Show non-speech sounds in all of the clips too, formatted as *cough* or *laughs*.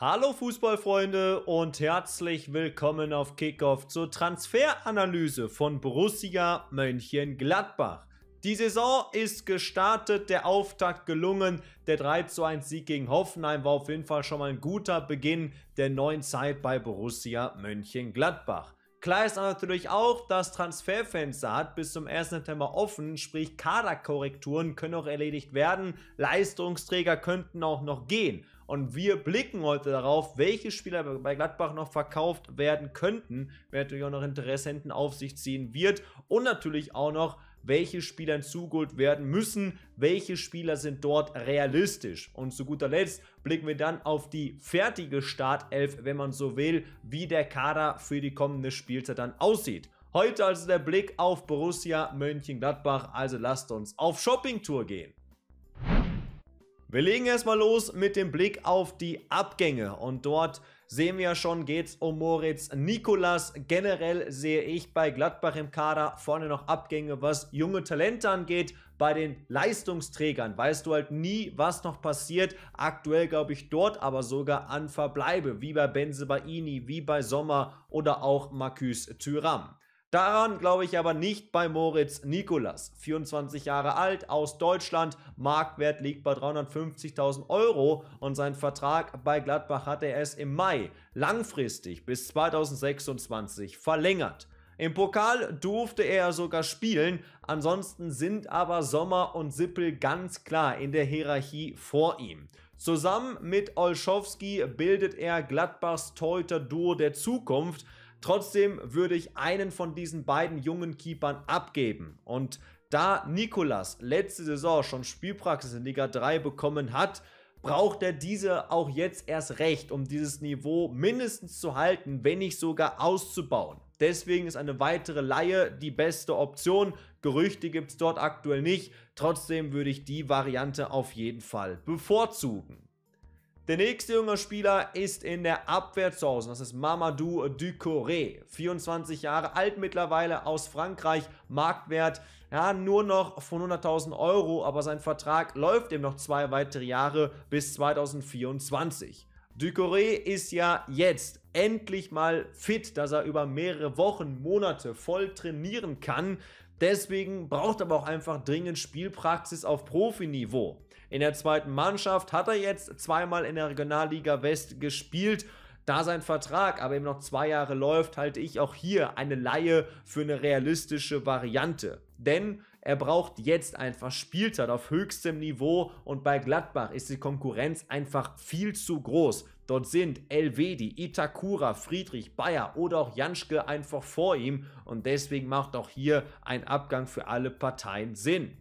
Hallo Fußballfreunde und herzlich willkommen auf Kickoff zur Transferanalyse von Borussia Mönchengladbach. Die Saison ist gestartet, der Auftakt gelungen, der 31 Sieg gegen Hoffenheim war auf jeden Fall schon mal ein guter Beginn der neuen Zeit bei Borussia Mönchengladbach. Klar ist natürlich auch, das Transferfenster hat bis zum 1. September offen, sprich Kaderkorrekturen können auch erledigt werden, Leistungsträger könnten auch noch gehen. Und wir blicken heute darauf, welche Spieler bei Gladbach noch verkauft werden könnten, wer natürlich auch noch Interessenten auf sich ziehen wird und natürlich auch noch, welche Spieler hinzugeholt werden müssen, welche Spieler sind dort realistisch. Und zu guter Letzt blicken wir dann auf die fertige Startelf, wenn man so will, wie der Kader für die kommende Spielzeit dann aussieht. Heute also der Blick auf Borussia Mönchengladbach, also lasst uns auf Shoppingtour gehen. Wir legen erstmal los mit dem Blick auf die Abgänge und dort sehen wir ja schon, geht es um Moritz Nikolas. Generell sehe ich bei Gladbach im Kader vorne noch Abgänge, was junge Talente angeht. Bei den Leistungsträgern weißt du halt nie, was noch passiert. Aktuell glaube ich dort aber sogar an Verbleibe, wie bei Benze Baini, wie bei Sommer oder auch Marcus Thuram. Daran glaube ich aber nicht bei Moritz Nikolas. 24 Jahre alt, aus Deutschland, Marktwert liegt bei 350.000 Euro und sein Vertrag bei Gladbach hat er erst im Mai langfristig bis 2026 verlängert. Im Pokal durfte er sogar spielen, ansonsten sind aber Sommer und Sippel ganz klar in der Hierarchie vor ihm. Zusammen mit Olschowski bildet er Gladbachs Teuter-Duo der Zukunft, Trotzdem würde ich einen von diesen beiden jungen Keepern abgeben. Und da Nikolas letzte Saison schon Spielpraxis in Liga 3 bekommen hat, braucht er diese auch jetzt erst recht, um dieses Niveau mindestens zu halten, wenn nicht sogar auszubauen. Deswegen ist eine weitere Laie die beste Option. Gerüchte gibt es dort aktuell nicht. Trotzdem würde ich die Variante auf jeden Fall bevorzugen. Der nächste junge Spieler ist in der Abwehr zu Hause. Das ist Mamadou Ducoré. 24 Jahre alt mittlerweile aus Frankreich. Marktwert ja, nur noch von 100.000 Euro, aber sein Vertrag läuft eben noch zwei weitere Jahre bis 2024. Ducoré ist ja jetzt endlich mal fit, dass er über mehrere Wochen, Monate voll trainieren kann. Deswegen braucht er aber auch einfach dringend Spielpraxis auf Profiniveau. In der zweiten Mannschaft hat er jetzt zweimal in der Regionalliga West gespielt. Da sein Vertrag aber eben noch zwei Jahre läuft, halte ich auch hier eine Laie für eine realistische Variante. Denn er braucht jetzt einfach Spielzeit auf höchstem Niveau und bei Gladbach ist die Konkurrenz einfach viel zu groß. Dort sind Elvedi, Itakura, Friedrich, Bayer oder auch Janschke einfach vor ihm und deswegen macht auch hier ein Abgang für alle Parteien Sinn.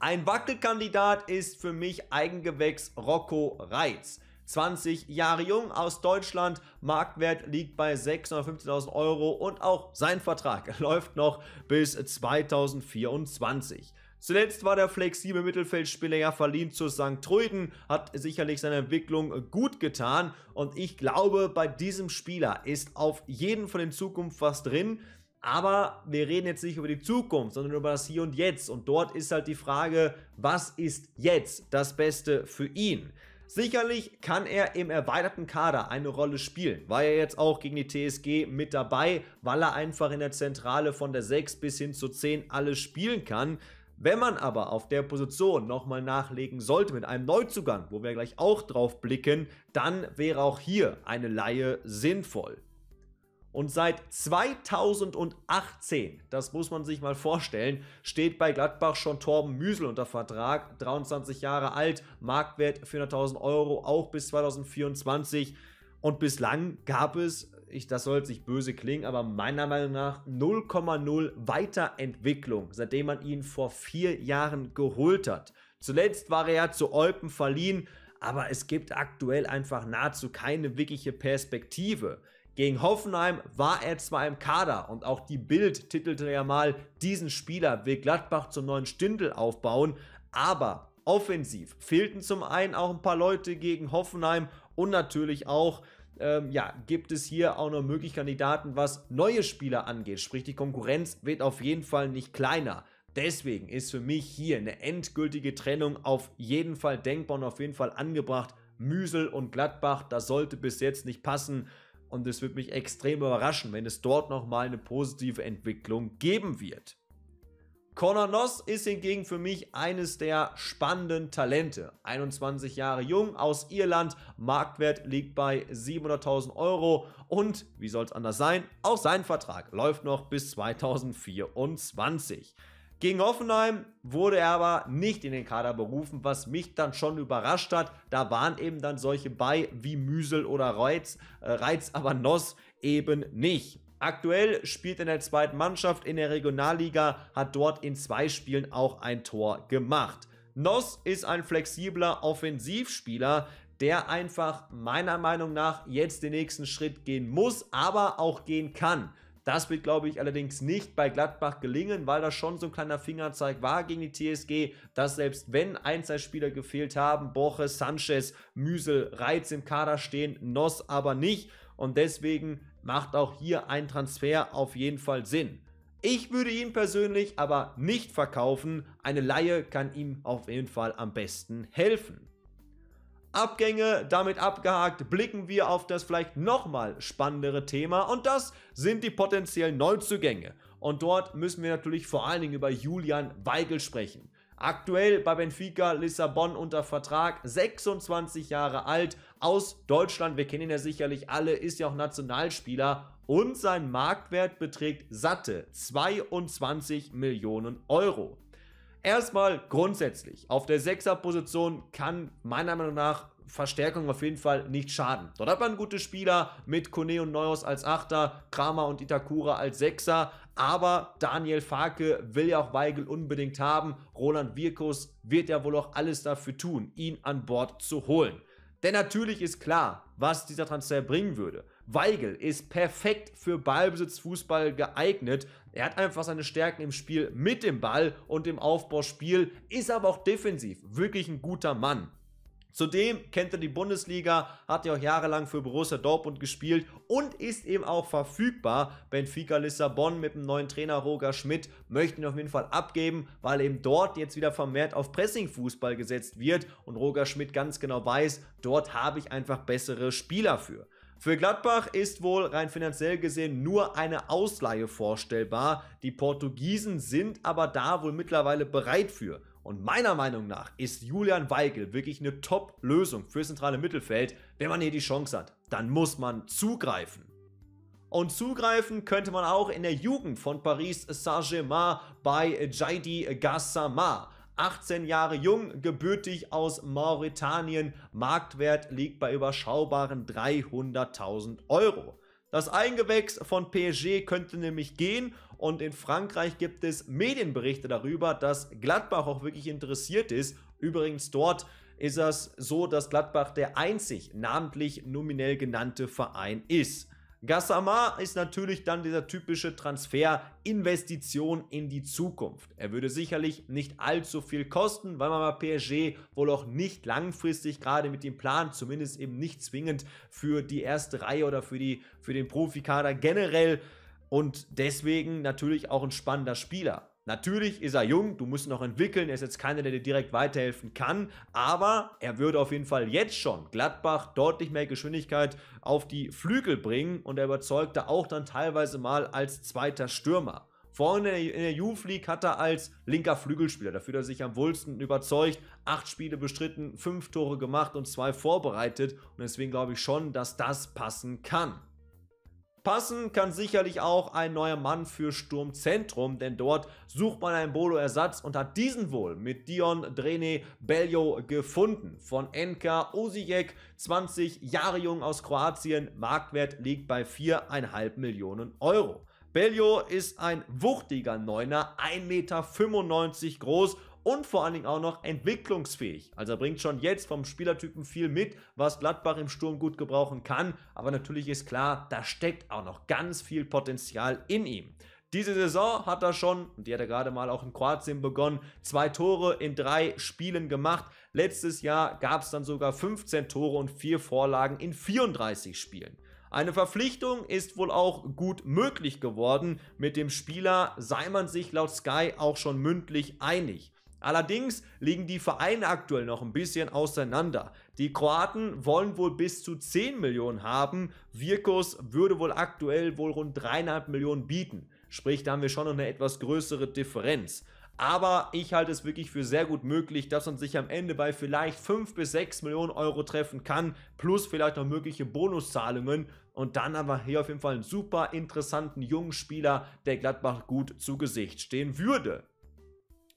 Ein Wackelkandidat ist für mich Eigengewächs Rocco Reitz. 20 Jahre jung aus Deutschland. Marktwert liegt bei 615.000 Euro und auch sein Vertrag *laughs* läuft noch bis 2024. Zuletzt war der flexible Mittelfeldspieler ja verliehen zu St. Truiden, hat sicherlich seine Entwicklung gut getan und ich glaube, bei diesem Spieler ist auf jeden Fall in Zukunft was drin. Aber wir reden jetzt nicht über die Zukunft, sondern über das Hier und Jetzt. Und dort ist halt die Frage, was ist jetzt das Beste für ihn? Sicherlich kann er im erweiterten Kader eine Rolle spielen. War er jetzt auch gegen die TSG mit dabei, weil er einfach in der Zentrale von der 6 bis hin zur 10 alles spielen kann. Wenn man aber auf der Position nochmal nachlegen sollte mit einem Neuzugang, wo wir gleich auch drauf blicken, dann wäre auch hier eine Laie sinnvoll. Und seit 2018, das muss man sich mal vorstellen, steht bei Gladbach schon Torben Müsel unter Vertrag. 23 Jahre alt, Marktwert 400.000 Euro, auch bis 2024. Und bislang gab es, ich, das soll jetzt nicht böse klingen, aber meiner Meinung nach 0,0 Weiterentwicklung, seitdem man ihn vor vier Jahren geholt hat. Zuletzt war er ja zu Olpen verliehen, aber es gibt aktuell einfach nahezu keine wirkliche Perspektive. Gegen Hoffenheim war er zwar im Kader und auch die Bild titelte ja mal, diesen Spieler will Gladbach zum neuen Stindel aufbauen, aber offensiv fehlten zum einen auch ein paar Leute gegen Hoffenheim und natürlich auch ähm, ja, gibt es hier auch noch mögliche Kandidaten, was neue Spieler angeht. Sprich, die Konkurrenz wird auf jeden Fall nicht kleiner. Deswegen ist für mich hier eine endgültige Trennung auf jeden Fall denkbar und auf jeden Fall angebracht. Müsel und Gladbach, das sollte bis jetzt nicht passen. Und es wird mich extrem überraschen, wenn es dort nochmal eine positive Entwicklung geben wird. Conor Noss ist hingegen für mich eines der spannenden Talente. 21 Jahre jung, aus Irland, Marktwert liegt bei 700.000 Euro und, wie soll es anders sein, auch sein Vertrag läuft noch bis 2024. Gegen Hoffenheim wurde er aber nicht in den Kader berufen, was mich dann schon überrascht hat. Da waren eben dann solche bei wie Müsel oder Reiz, äh, Reiz aber Noss eben nicht. Aktuell spielt in der zweiten Mannschaft in der Regionalliga, hat dort in zwei Spielen auch ein Tor gemacht. Noss ist ein flexibler Offensivspieler, der einfach meiner Meinung nach jetzt den nächsten Schritt gehen muss, aber auch gehen kann. Das wird, glaube ich, allerdings nicht bei Gladbach gelingen, weil das schon so ein kleiner Fingerzeig war gegen die TSG, dass selbst wenn Einzelspieler gefehlt haben, Boche, Sanchez, Müsel, Reiz im Kader stehen, Noss aber nicht. Und deswegen macht auch hier ein Transfer auf jeden Fall Sinn. Ich würde ihn persönlich aber nicht verkaufen. Eine Laie kann ihm auf jeden Fall am besten helfen. Abgänge damit abgehakt, blicken wir auf das vielleicht nochmal spannendere Thema und das sind die potenziellen Neuzugänge. Und dort müssen wir natürlich vor allen Dingen über Julian Weigel sprechen. Aktuell bei Benfica Lissabon unter Vertrag, 26 Jahre alt, aus Deutschland. Wir kennen ihn ja sicherlich alle, ist ja auch Nationalspieler und sein Marktwert beträgt satte 22 Millionen Euro. Erstmal grundsätzlich, auf der 6er-Position kann meiner Meinung nach Verstärkung auf jeden Fall nicht schaden. Dort hat man gute Spieler mit Kone und Neuhaus als 8er, Kramer und Itakura als 6er, aber Daniel Farke will ja auch Weigel unbedingt haben. Roland Wirkus wird ja wohl auch alles dafür tun, ihn an Bord zu holen. Denn natürlich ist klar, was dieser Transfer bringen würde. Weigel ist perfekt für Ballbesitzfußball geeignet, er hat einfach seine Stärken im Spiel mit dem Ball und im Aufbauspiel, ist aber auch defensiv wirklich ein guter Mann. Zudem kennt er die Bundesliga, hat ja auch jahrelang für Borussia Dortmund gespielt und ist eben auch verfügbar. Benfica Lissabon mit dem neuen Trainer Roger Schmidt möchte ihn auf jeden Fall abgeben, weil eben dort jetzt wieder vermehrt auf Pressingfußball gesetzt wird und Roger Schmidt ganz genau weiß, dort habe ich einfach bessere Spieler für. Für Gladbach ist wohl rein finanziell gesehen nur eine Ausleihe vorstellbar. Die Portugiesen sind aber da wohl mittlerweile bereit für. Und meiner Meinung nach ist Julian Weigel wirklich eine Top-Lösung für zentrale Mittelfeld. Wenn man hier die Chance hat, dann muss man zugreifen. Und zugreifen könnte man auch in der Jugend von Paris Saint-Germain bei Jaidi Gassama. 18 Jahre jung, gebürtig aus Mauretanien, Marktwert liegt bei überschaubaren 300.000 Euro. Das Eingewächs von PSG könnte nämlich gehen und in Frankreich gibt es Medienberichte darüber, dass Gladbach auch wirklich interessiert ist. Übrigens dort ist es so, dass Gladbach der einzig namentlich nominell genannte Verein ist. Gassama ist natürlich dann dieser typische Transfer, Investition in die Zukunft. Er würde sicherlich nicht allzu viel kosten, weil man bei PSG wohl auch nicht langfristig gerade mit dem Plan, zumindest eben nicht zwingend für die erste Reihe oder für, die, für den Profikader generell und deswegen natürlich auch ein spannender Spieler. Natürlich ist er jung, du musst ihn noch entwickeln, er ist jetzt keiner, der dir direkt weiterhelfen kann, aber er würde auf jeden Fall jetzt schon Gladbach deutlich mehr Geschwindigkeit auf die Flügel bringen und er überzeugt da auch dann teilweise mal als zweiter Stürmer. Vorne in der Youth League hat er als linker Flügelspieler, dafür hat er sich am wohlsten überzeugt, acht Spiele bestritten, fünf Tore gemacht und zwei vorbereitet und deswegen glaube ich schon, dass das passen kann. Passen kann sicherlich auch ein neuer Mann für Sturmzentrum, denn dort sucht man einen Bolo-Ersatz und hat diesen wohl mit Dion Drene Beljo gefunden. Von NK Osijek, 20 Jahre jung aus Kroatien, Marktwert liegt bei 4,5 Millionen Euro. Beljo ist ein wuchtiger Neuner, 1,95 Meter groß und vor allen Dingen auch noch entwicklungsfähig. Also er bringt schon jetzt vom Spielertypen viel mit, was Gladbach im Sturm gut gebrauchen kann. Aber natürlich ist klar, da steckt auch noch ganz viel Potenzial in ihm. Diese Saison hat er schon, und die hat er gerade mal auch in Kroatien begonnen, zwei Tore in drei Spielen gemacht. Letztes Jahr gab es dann sogar 15 Tore und vier Vorlagen in 34 Spielen. Eine Verpflichtung ist wohl auch gut möglich geworden. Mit dem Spieler sei man sich laut Sky auch schon mündlich einig. Allerdings liegen die Vereine aktuell noch ein bisschen auseinander. Die Kroaten wollen wohl bis zu 10 Millionen haben, Virkos würde wohl aktuell wohl rund 3,5 Millionen bieten. Sprich, da haben wir schon noch eine etwas größere Differenz. Aber ich halte es wirklich für sehr gut möglich, dass man sich am Ende bei vielleicht 5 bis 6 Millionen Euro treffen kann, plus vielleicht noch mögliche Bonuszahlungen. Und dann haben wir hier auf jeden Fall einen super interessanten jungen Spieler, der Gladbach gut zu Gesicht stehen würde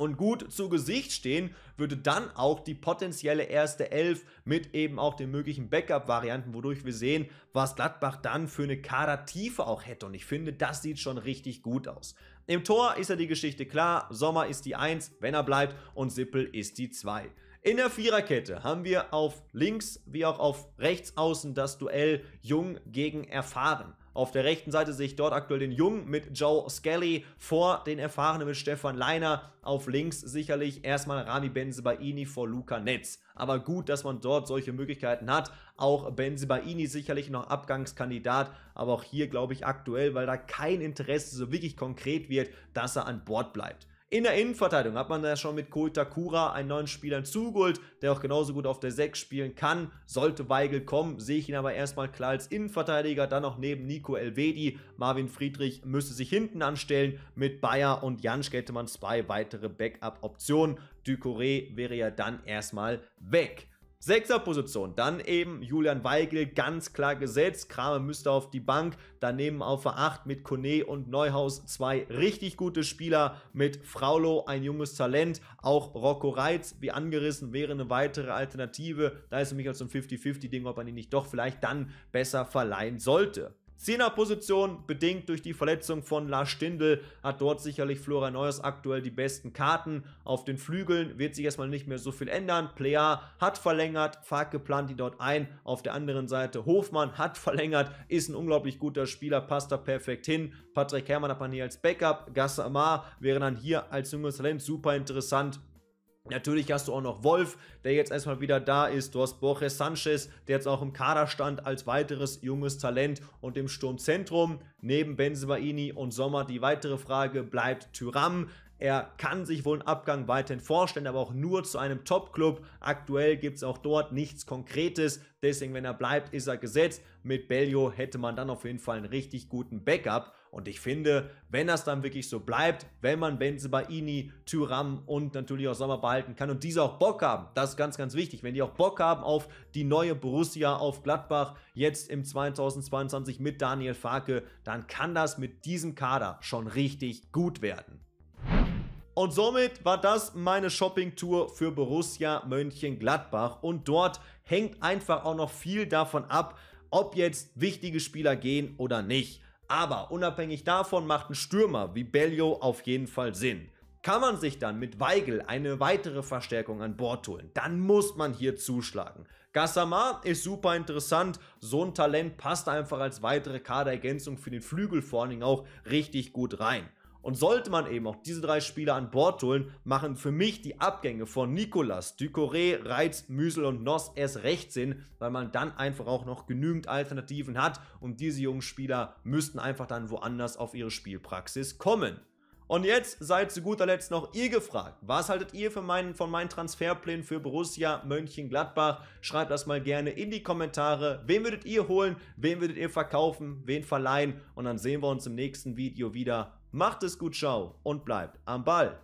und gut zu Gesicht stehen, würde dann auch die potenzielle erste Elf mit eben auch den möglichen Backup-Varianten, wodurch wir sehen, was Gladbach dann für eine Kadertiefe auch hätte. Und ich finde, das sieht schon richtig gut aus. Im Tor ist ja die Geschichte klar, Sommer ist die 1, wenn er bleibt, und Sippel ist die 2. In der Viererkette haben wir auf links wie auch auf rechts außen das Duell Jung gegen Erfahren. Auf der rechten Seite sehe ich dort aktuell den Jungen mit Joe Skelly vor den Erfahrenen mit Stefan Leiner. Auf links sicherlich erstmal Rami Benzebaini vor Luca Netz. Aber gut, dass man dort solche Möglichkeiten hat. Auch Benzebaini sicherlich noch Abgangskandidat. Aber auch hier glaube ich aktuell, weil da kein Interesse so wirklich konkret wird, dass er an Bord bleibt. In der Innenverteidigung hat man ja schon mit Kohl einen neuen Spieler hinzugeholt, der auch genauso gut auf der 6 spielen kann. Sollte Weigel kommen, sehe ich ihn aber erstmal klar als Innenverteidiger, dann noch neben Nico Elvedi. Marvin Friedrich müsste sich hinten anstellen. Mit Bayer und Janschke hätte man zwei weitere Backup-Optionen. Ducoré wäre ja dann erstmal weg. Sechster Position, dann eben Julian Weigel, ganz klar gesetzt. Kramer müsste auf die Bank. Daneben auf der 8 mit Kone und Neuhaus zwei richtig gute Spieler. Mit Fraulo ein junges Talent. Auch Rocco Reitz, wie angerissen, wäre eine weitere Alternative. Da ist nämlich mich halt so ein 50-50-Ding, ob man ihn nicht doch vielleicht dann besser verleihen sollte. Zehnerposition, bedingt durch die Verletzung von Lars Stindl, hat dort sicherlich Florian Neues aktuell die besten Karten. Auf den Flügeln wird sich erstmal nicht mehr so viel ändern. Plea hat verlängert, Farke geplant ihn dort ein. Auf der anderen Seite Hofmann hat verlängert, ist ein unglaublich guter Spieler, passt da perfekt hin. Patrick Herrmann hat man hier als Backup, Amar wäre dann hier als junges Talent super interessant Natürlich hast du auch noch Wolf, der jetzt erstmal wieder da ist. Du hast Borges Sanchez, der jetzt auch im Kader stand als weiteres junges Talent und im Sturmzentrum neben Benzebaini und Sommer die weitere Frage bleibt Tyram. Er kann sich wohl einen Abgang weiterhin vorstellen, aber auch nur zu einem Top-Club. Aktuell gibt es auch dort nichts Konkretes. Deswegen, wenn er bleibt, ist er gesetzt. Mit Bellio hätte man dann auf jeden Fall einen richtig guten Backup. Und ich finde, wenn das dann wirklich so bleibt, wenn man Benzebaini, Tyram und natürlich auch Sommer behalten kann und diese auch Bock haben, das ist ganz, ganz wichtig, wenn die auch Bock haben auf die neue Borussia, auf Gladbach, jetzt im 2022 mit Daniel Farke, dann kann das mit diesem Kader schon richtig gut werden. Und somit war das meine Shopping-Tour für Borussia Mönchengladbach. Und dort hängt einfach auch noch viel davon ab, ob jetzt wichtige Spieler gehen oder nicht. Aber unabhängig davon macht ein Stürmer wie Bellio auf jeden Fall Sinn. Kann man sich dann mit Weigel eine weitere Verstärkung an Bord holen, dann muss man hier zuschlagen. Gassama ist super interessant, so ein Talent passt einfach als weitere Kaderergänzung für den Flügel vor allen Dingen auch richtig gut rein. Und sollte man eben auch diese drei Spieler an Bord holen, machen für mich die Abgänge von Nicolas, Ducoré, Reitz, Müsel und Noss erst recht Sinn, weil man dann einfach auch noch genügend Alternativen hat und diese jungen Spieler müssten einfach dann woanders auf ihre Spielpraxis kommen. Und jetzt seid zu guter Letzt noch ihr gefragt. Was haltet ihr für meinen, von meinen Transferplänen für Borussia Mönchengladbach? Schreibt das mal gerne in die Kommentare. Wen würdet ihr holen? Wen würdet ihr verkaufen? Wen verleihen? Und dann sehen wir uns im nächsten Video wieder. Macht es gut, ciao und bleibt am Ball.